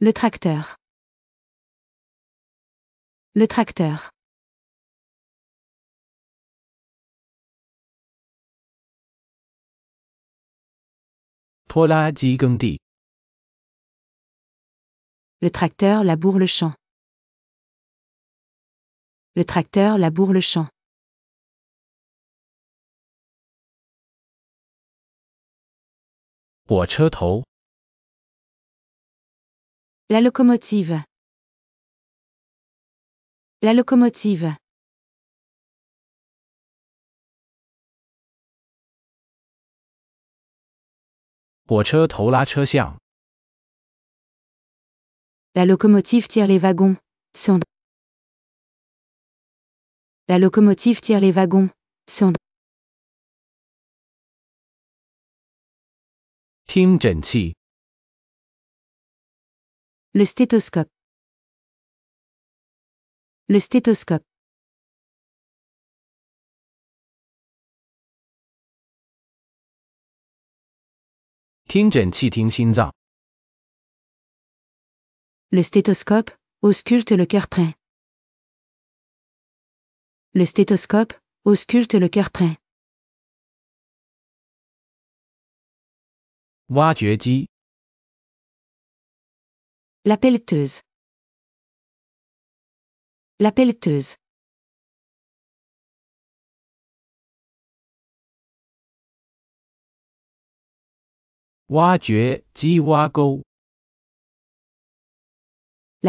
Le tracteur. Le tracteur. Le tracteur laboure le champ. Le tracteur laboure le champ. La locomotive. La locomotive. La locomotive tire les wagons. Sand. La locomotive tire les wagons. Le stéthoscope. Le stéthoscope. Le stéthoscope ausculte le cœur prêt. Le stéthoscope ausculte le cœur prêt. La pelleteuse. La pelleteuse. La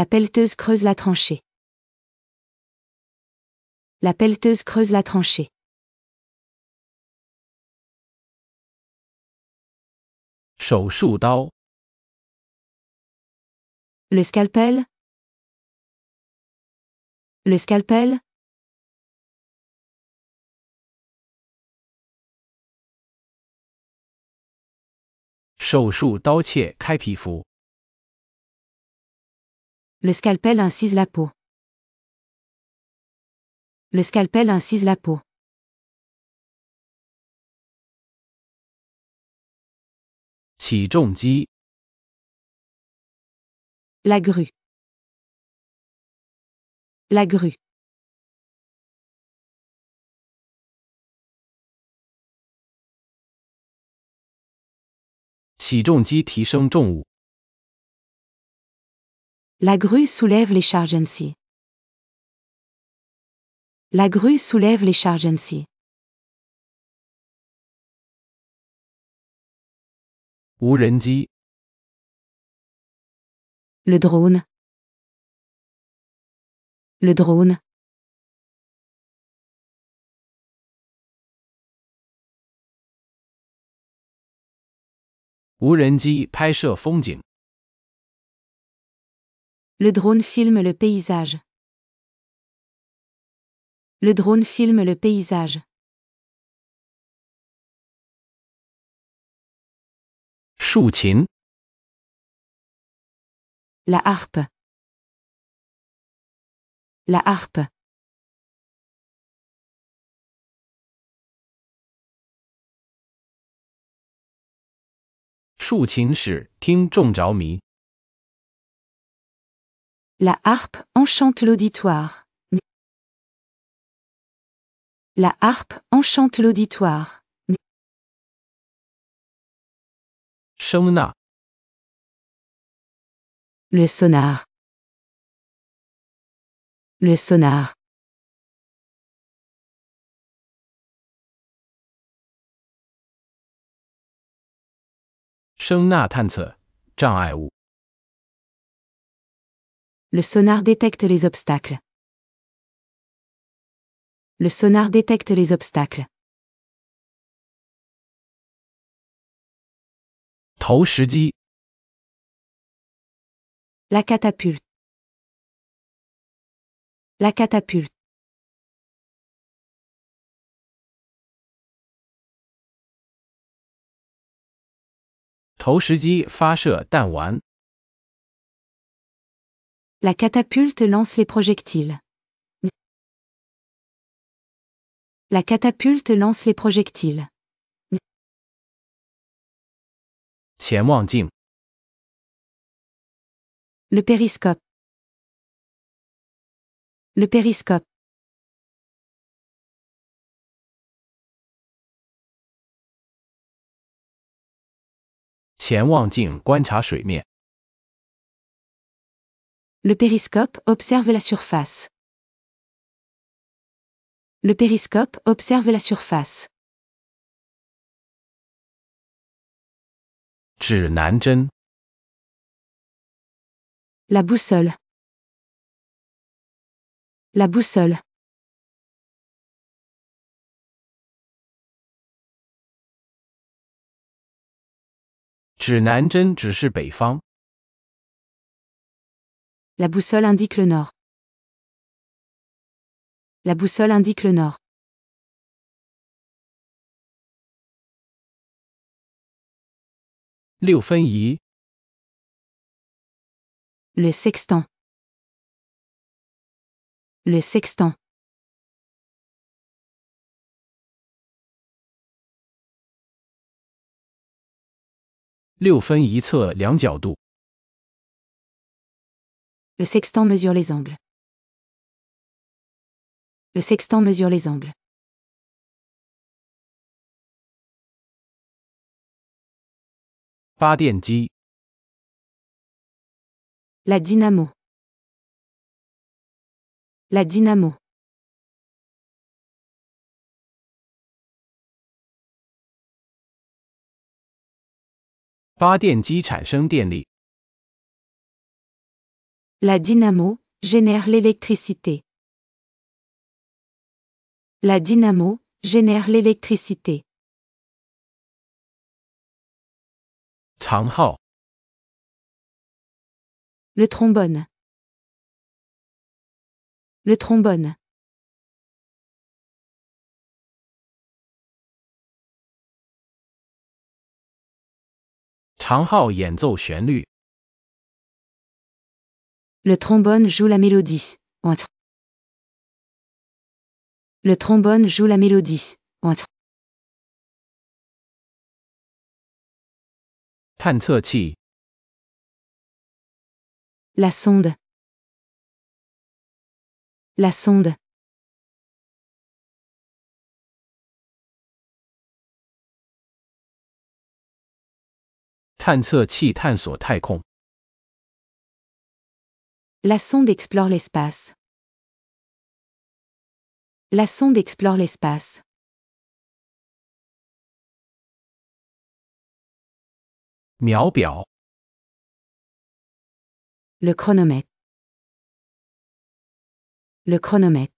pelleteuse creuse la tranchée. La pelleteuse creuse la tranchée. Le scalpel, le scalpel. Le scalpel incise la peau. Le scalpel incise la peau. 起重机 La grue. La grue. La grue soulève les charges ainsi. La grue soulève les charges ainsi. le drone le drone le drone filme le paysage. Le drone filme le paysage. La harpe. La harpe. La harpe enchante l'auditoire. La harpe enchante l'auditoire. Le sonar. Le sonar. Le sonar détecte les obstacles. Le sonar détecte les obstacles. La catapulte. La catapulte. La catapulte lance les projectiles. La catapulte lance les projectiles. Le périscope. Le périscope. Le périscope observe la surface. Le périscope observe la surface. La boussole. La boussole. La boussole indique le nord. La boussole indique le nord. Le sextant, le sextant. Le sextant mesure les angles. Le sextant mesure les angles. La dynamo. La dynamo. La dynamo génère l'électricité. La dynamo génère l'électricité. Le trombone. Le trombone. Le trombone joue la mélodie. Le trombone joue la mélodie. La sonde. La sonde. La sonde explore l'espace. La sonde explore l'espace. 秒表 Le chronomètre. Le chronomètre.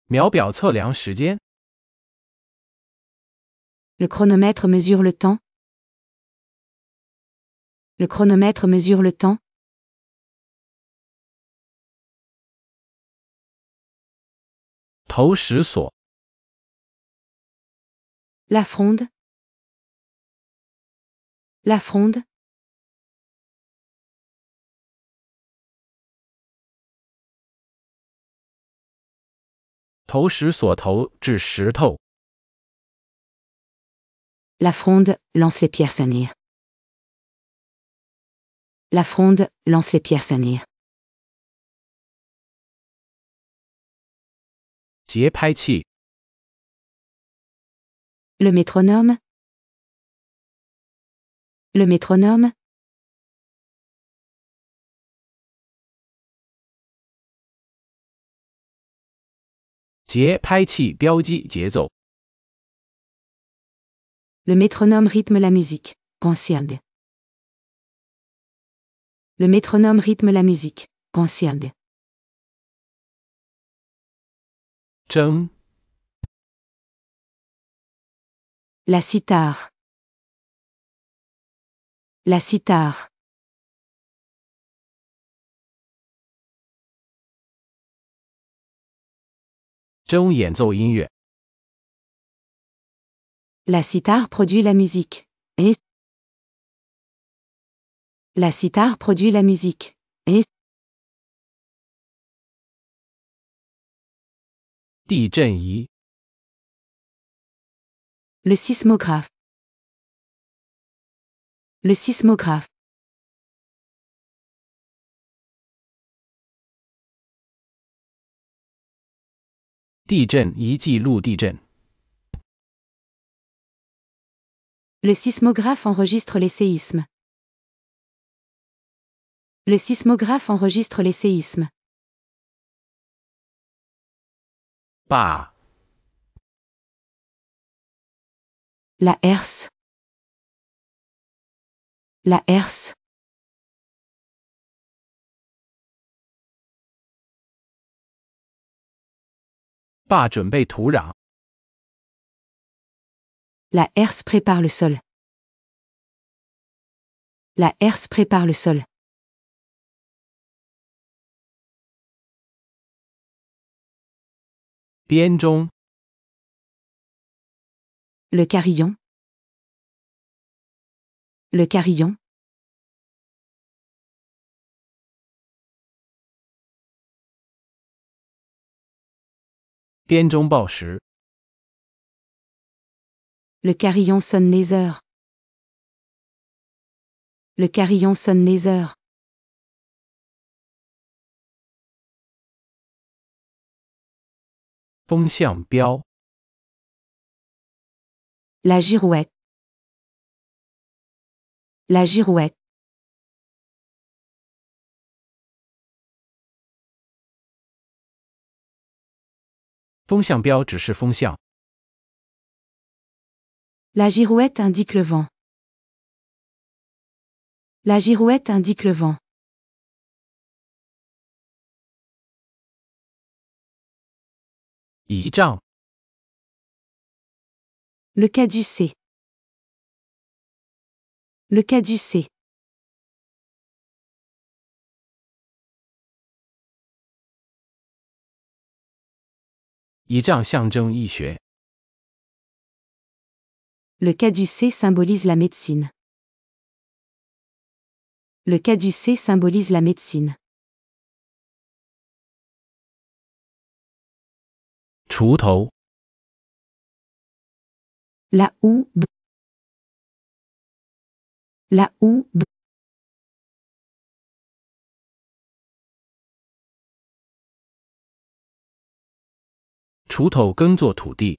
Le chronomètre mesure le temps. Le chronomètre mesure le temps. La fronde La fronde La fronde lance les pierres sanir. La fronde lance les pierres sanir. Le métronome. Le métronome. Le métronome rythme la musique. Concierge. Le métronome rythme la musique. Concierge. La sitar. La cithare. La sitar produit la musique. la sitar produit la musique. Le sismographe. Le sismographe. Le sismographe enregistre les séismes. Le sismographe enregistre les séismes. Pas. La herse. La herse. Pas La herse prépare le sol. La herse prépare le sol. Le carillon. Le carillon. Le carillon sonne les heures. Le carillon sonne les heures. La girouette, la girouette, la girouette indique le vent. La girouette indique le vent. C Le C Le cas du C symbolise la médecine. Le C symbolise la médecine. 锄头，la ou，la ou，锄头耕作土地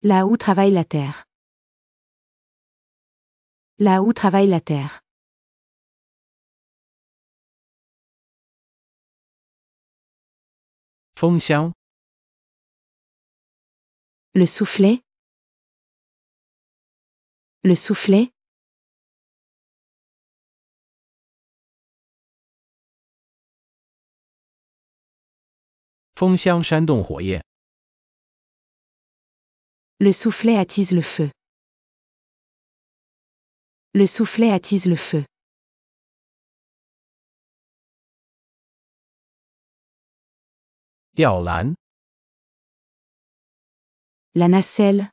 ，la ou travaille la terre，la ou travaille la terre。Le soufflet. Le soufflet. Le soufflet attise le feu. Le soufflet attise le feu. La nacelle.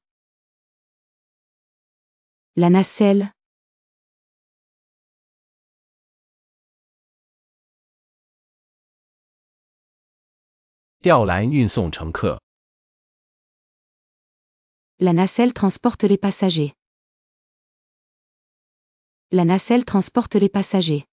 La nacelle. La nacelle transporte les passagers. La nacelle transporte les passagers.